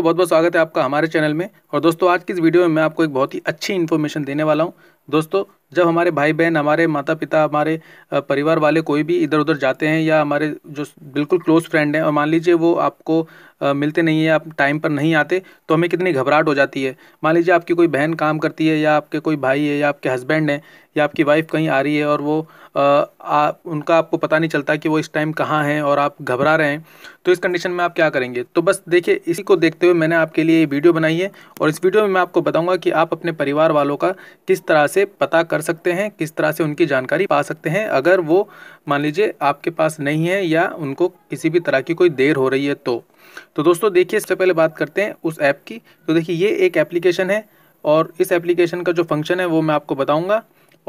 दोस्तों बहुत बहुत स्वागत है आपका हमारे चैनल में और दोस्तों आज की इस वीडियो में मैं आपको एक बहुत ही अच्छी इन्फॉर्मेशन देने वाला हूँ दोस्तों जब हमारे भाई बहन हमारे माता पिता हमारे परिवार वाले कोई भी इधर उधर जाते हैं या हमारे जो बिल्कुल क्लोज फ्रेंड हैं और मान लीजिए वो आपको मिलते नहीं है आप टाइम पर नहीं आते तो हमें कितनी घबराहट हो जाती है मान लीजिए आपकी कोई बहन काम करती है या आपके कोई भाई है या आपके हस्बैंड हैं या आपकी वाइफ कहीं आ रही है और वो आ, आ, उनका आपको पता नहीं चलता कि वो इस टाइम कहाँ हैं और आप घबरा रहे हैं तो इस कंडीशन में आप क्या करेंगे तो बस देखिए इसी को देखते हुए मैंने आपके लिए ये वीडियो बनाई है और इस वीडियो में मैं आपको बताऊँगा कि आप अपने परिवार वालों का किस तरह से से पता कर सकते हैं किस तरह से उनकी जानकारी पा सकते हैं अगर वो मान लीजिए आपके पास नहीं है या उनको किसी भी तरह की कोई देर हो रही है तो तो दोस्तों देखिए इससे पहले बात करते हैं उस ऐप की तो देखिए ये एक एप्लीकेशन है और इस एप्लीकेशन का जो फंक्शन है वो मैं आपको बताऊँगा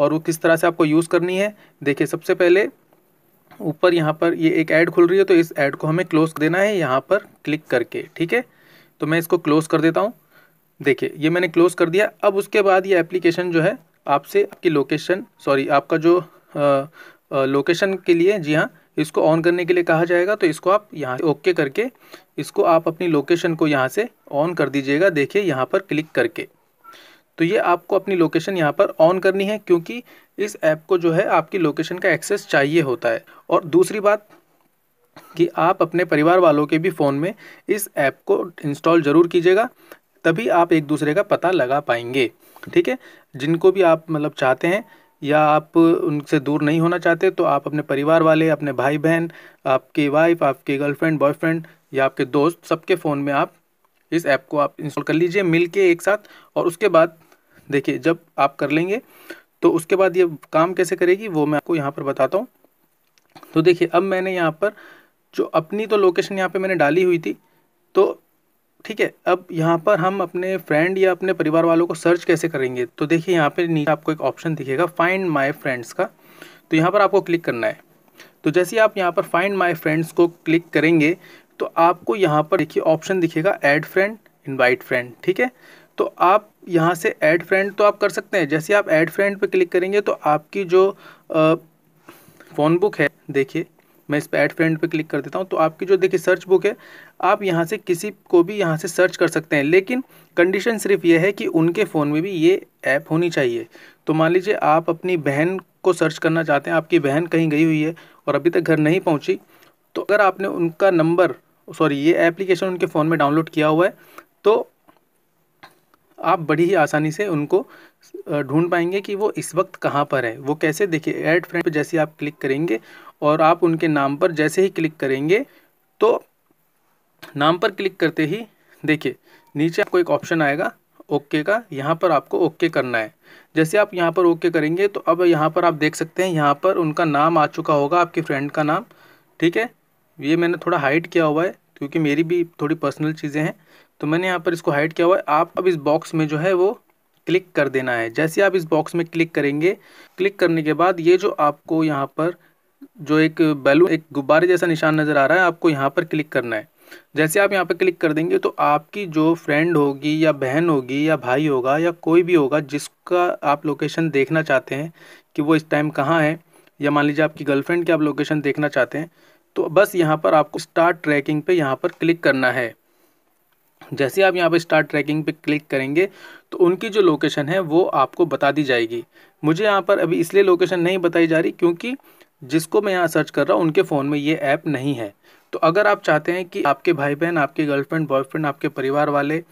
और वो किस तरह से आपको यूज़ करनी है देखिए सबसे पहले ऊपर यहाँ पर ये एक ऐड खुल रही है तो इस ऐड को हमें क्लोज देना है यहाँ पर क्लिक करके ठीक है तो मैं इसको क्लोज़ कर देता हूँ देखिए ये मैंने क्लोज़ कर दिया अब उसके बाद ये एप्लीकेशन जो है आपसे आपकी लोकेशन सॉरी आपका जो लोकेशन के लिए जी हाँ इसको ऑन करने के लिए कहा जाएगा तो इसको आप यहाँ ओके करके इसको आप अपनी लोकेशन को यहाँ से ऑन कर दीजिएगा देखिए यहाँ पर क्लिक करके तो ये आपको अपनी लोकेशन यहाँ पर ऑन करनी है क्योंकि इस ऐप को जो है आपकी लोकेशन का एक्सेस चाहिए होता है और दूसरी बात कि आप अपने परिवार वालों के भी फ़ोन में इस ऐप को इंस्टॉल ज़रूर कीजिएगा तभी आप एक दूसरे का पता लगा पाएंगे ठीक है जिनको भी आप मतलब चाहते हैं या आप उनसे दूर नहीं होना चाहते तो आप अपने परिवार वाले अपने भाई बहन आपकी वाइफ आपके गर्लफ्रेंड बॉयफ्रेंड या आपके दोस्त सबके फ़ोन में आप इस ऐप को आप इंस्टॉल कर लीजिए मिल के एक साथ और उसके बाद देखिए जब आप कर लेंगे तो उसके बाद ये काम कैसे करेगी वो मैं आपको यहाँ पर बताता हूँ तो देखिए अब मैंने यहाँ पर जो अपनी तो लोकेशन यहाँ पे मैंने डाली हुई थी तो ठीक है अब यहाँ पर हम अपने फ्रेंड या अपने परिवार वालों को सर्च कैसे करेंगे तो देखिए यहाँ पर नीचे आपको एक ऑप्शन दिखेगा फाइंड माई फ्रेंड्स का तो यहाँ पर आपको क्लिक करना है तो जैसे आप यहाँ पर फाइंड माई फ्रेंड्स को क्लिक करेंगे तो आपको यहाँ पर देखिए ऑप्शन दिखेगा ऐड फ्रेंड इनवाइट फ्रेंड ठीक है तो आप यहाँ से ऐड फ्रेंड तो आप कर सकते हैं जैसे आप ऐड फ्रेंड पर क्लिक करेंगे तो आपकी जो फ़ोन बुक है देखिए मैं इस पर ऐड फ्रेंड पर क्लिक कर देता हूँ तो आपकी जो देखिए सर्च बुक है आप यहाँ से किसी को भी यहाँ से सर्च कर सकते हैं लेकिन कंडीशन सिर्फ ये है कि उनके फ़ोन में भी ये ऐप होनी चाहिए तो मान लीजिए आप अपनी बहन को सर्च करना चाहते हैं आपकी बहन कहीं गई हुई है और अभी तक घर नहीं पहुँची तो अगर आपने उनका नंबर सॉरी ये एप्लीकेशन उनके फ़ोन में डाउनलोड किया हुआ है तो आप बड़ी ही आसानी से उनको ढूंढ पाएंगे कि वो इस वक्त कहाँ पर है वो कैसे देखिए ऐड फ्रेंड पर जैसे आप क्लिक करेंगे और आप उनके नाम पर जैसे ही क्लिक करेंगे तो नाम पर क्लिक करते ही देखिए नीचे आपको एक ऑप्शन आएगा ओके का यहाँ पर आपको ओके करना है जैसे आप यहाँ पर ओके करेंगे तो अब यहाँ पर आप देख सकते हैं यहाँ पर उनका नाम आ चुका होगा आपके फ्रेंड का नाम ठीक है ये मैंने थोड़ा हाइड किया हुआ है क्योंकि मेरी भी थोड़ी पर्सनल चीज़ें हैं तो मैंने यहाँ पर इसको हाइड किया हुआ है आप अब इस बॉक्स में जो है वो क्लिक कर देना है जैसे आप इस बॉक्स में क्लिक करेंगे क्लिक करने के बाद ये जो आपको यहाँ पर जो एक बैलून एक गुब्बारे जैसा निशान नज़र आ रहा है आपको यहाँ पर क्लिक करना है जैसे आप यहाँ पर क्लिक कर देंगे तो आपकी जो फ्रेंड होगी या बहन होगी या भाई होगा या कोई भी होगा जिसका आप लोकेशन देखना चाहते हैं कि वो इस टाइम कहाँ है या मान लीजिए आपकी गर्लफ्रेंड की आप लोकेशन देखना चाहते हैं तो बस यहाँ पर आपको स्टार्ट ट्रैकिंग पे यहाँ पर क्लिक करना है जैसे आप यहाँ पर स्टार्ट ट्रैकिंग पे क्लिक करेंगे तो उनकी जो लोकेशन है वो आपको बता दी जाएगी मुझे यहाँ पर अभी इसलिए लोकेशन नहीं बताई जा रही क्योंकि जिसको मैं यहाँ सर्च कर रहा हूँ उनके फ़ोन में ये ऐप नहीं है तो अगर आप चाहते हैं कि आपके भाई बहन आपके गर्लफ्रेंड बॉयफ्रेंड आपके परिवार वाले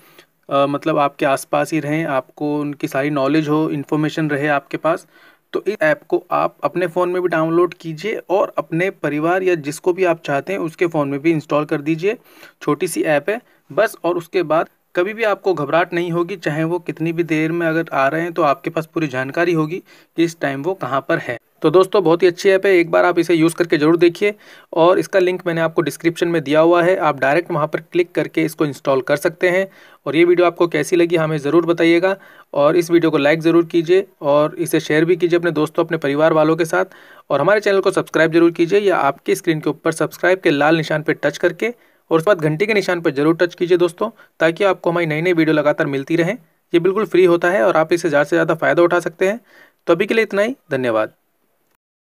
आ, मतलब आपके आसपास ही रहें आपको उनकी सारी नॉलेज हो इन्फॉर्मेशन रहे आपके पास तो इस ऐप को आप अपने फ़ोन में भी डाउनलोड कीजिए और अपने परिवार या जिसको भी आप चाहते हैं उसके फ़ोन में भी इंस्टॉल कर दीजिए छोटी सी ऐप है बस और उसके बाद कभी भी आपको घबराहट नहीं होगी चाहे वो कितनी भी देर में अगर आ रहे हैं तो आपके पास पूरी जानकारी होगी कि इस टाइम वो कहाँ पर है तो दोस्तों बहुत ही अच्छी ऐप है एक बार आप इसे यूज़ करके ज़रूर देखिए और इसका लिंक मैंने आपको डिस्क्रिप्शन में दिया हुआ है आप डायरेक्ट वहाँ पर क्लिक करके इसको इंस्टॉल कर सकते हैं और ये वीडियो आपको कैसी लगी हमें ज़रूर बताइएगा और इस वीडियो को लाइक ज़रूर कीजिए और इसे शेयर भी कीजिए अपने दोस्तों अपने परिवार वालों के साथ और हमारे चैनल को सब्सक्राइब जरूर कीजिए या आपकी स्क्रीन के ऊपर सब्सक्राइब के लाल निशान पर टच करके और उसके बाद घंटी के निशान पर जरूर टच कीजिए दोस्तों ताकि आपको हमारी नई नई वीडियो लगातार मिलती रहें ये बिल्कुल फ्री होता है और आप इसे ज़्यादा से ज़्यादा फ़ायदा उठा सकते हैं तो अभी के लिए इतना ही धन्यवाद